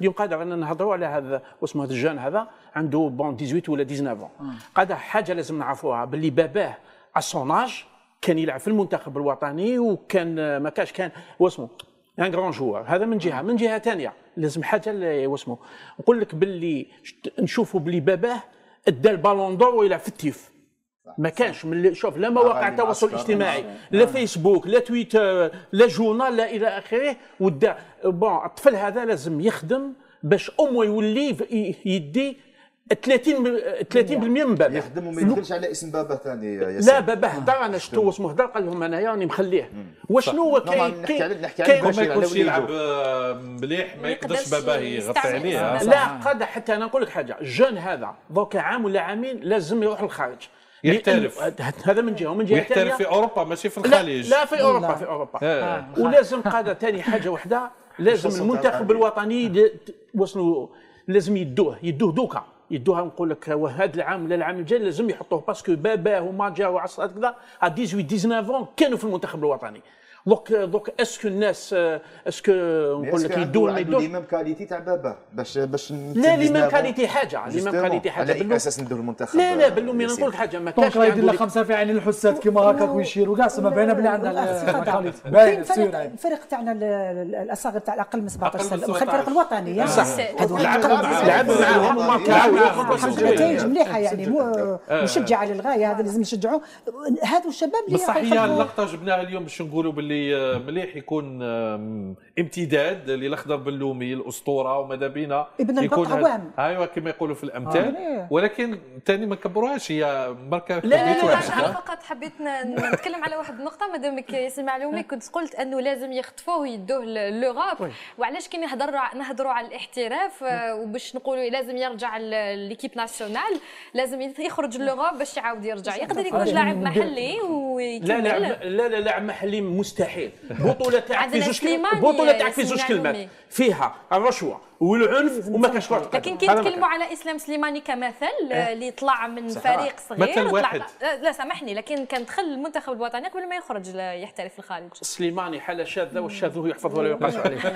اليوم قادر اننا نهضروا على هذا واسمه هذا الجان هذا عنده بون 18 ولا 19 قادر حاجه لازم نعرفوها باللي باباه اسوناج كان يلعب في المنتخب الوطني وكان آه، ما كاش كان واسمه ان كرون جوار هذا من جهه من جهه ثانيه لازم حاجه واسمه نقول لك باللي نشوفوا باللي باباه ادى البالون دور ويلعب في التيف ما كانش من شوف لا مواقع التواصل الاجتماعي لا نعم. فيسبوك لا تويتر لا جورنال لا الى اخره ودا بون الطفل هذا لازم يخدم باش امه يولي يدي 30 30% من بابه يخدم وما يدخلش على اسم بابا ثاني يا لا بابا هدر انا نعم. شفتو اسمه هدر قال لهم انا راني مخليه وشنو هو كاين نحكي نحكي ما يكونش يلعب آه، مليح ما يقدرش باباه يغطي عليه لا قد حتى انا نقول لك حاجه الجون هذا دوك عام ولا عامين لازم يروح للخارج يحترف هذا من جهه ومن جهه يحترف في اوروبا ماشي في الخليج لا, لا في اوروبا لا. في اوروبا آه. آه. ولازم قاده ثاني حاجه واحده لازم المنتخب الوطني وصلوا لازم يدوه يدوه دوكا يدوها نقول لك هذا العام ولا العام الجاي لازم يحطوه باسكو باباه وماجا وعصر كذا 18 19 كانوا في المنتخب الوطني دوك دوك اسكو الناس اسكو نقول لك يدوا ما يدون لي ميم كاليتي تاع بابا باش باش لا لي ميم كاليتي حاجه لي ميم كاليتي حاجه على اساس ندو المنتخب لا لا باللومي نقول لك حاجه ما كانش يدير له خمسه في عين الحساد كيما هكاك ويشيروا كاع سما باينه بلي عندنا باين الفريق تاعنا الاصغر تاع الاقل من 17 سنه الفريق الوطني صح هذو لعبوا معاهم وما كاعوش نتائج مليحه يعني مشجعه للغايه هذا لازم نشجعوا هذو الشباب اللي بصح هي اللقطه جبناها اليوم باش نقولوا باللي اللي مليح يكون امتداد للاخضر بلومي الاسطوره وماذا بينا ابن يكون عوام ايوا كما يقولوا في الامثال آه. ولكن ثاني ما نكبروهاش هي بركه لا لا لا, لا فقط حبيت نتكلم على واحد النقطه مادامك ياسين معلومي نعم. كنت قلت انه لازم يخطفوه ويدوه لوروب وعلاش كي نهضروا نهضروا على الاحتراف آه، نعم. وباش نقولوا لازم يرجع ليكيب ناسيونال لازم يخرج لوروب باش يعاود يرجع يقدر يكون لاعب محلي و ويكمل لا لا لا لا, لا محلي مستحيل بطوله تاعك في زوج بطوله تاعك في زوج كلمات فيها الرشوه والعنف وما كانش كره لكن كي نتكلموا على اسلام سليماني كمثل أه. اللي طلع من فريق صغير مثل واحد أه، لا سامحني لكن كان دخل المنتخب الوطني قبل ما يخرج يحترف الخارج سليماني حاله شاذه والشاذ يحفظ ولا يقاس عليه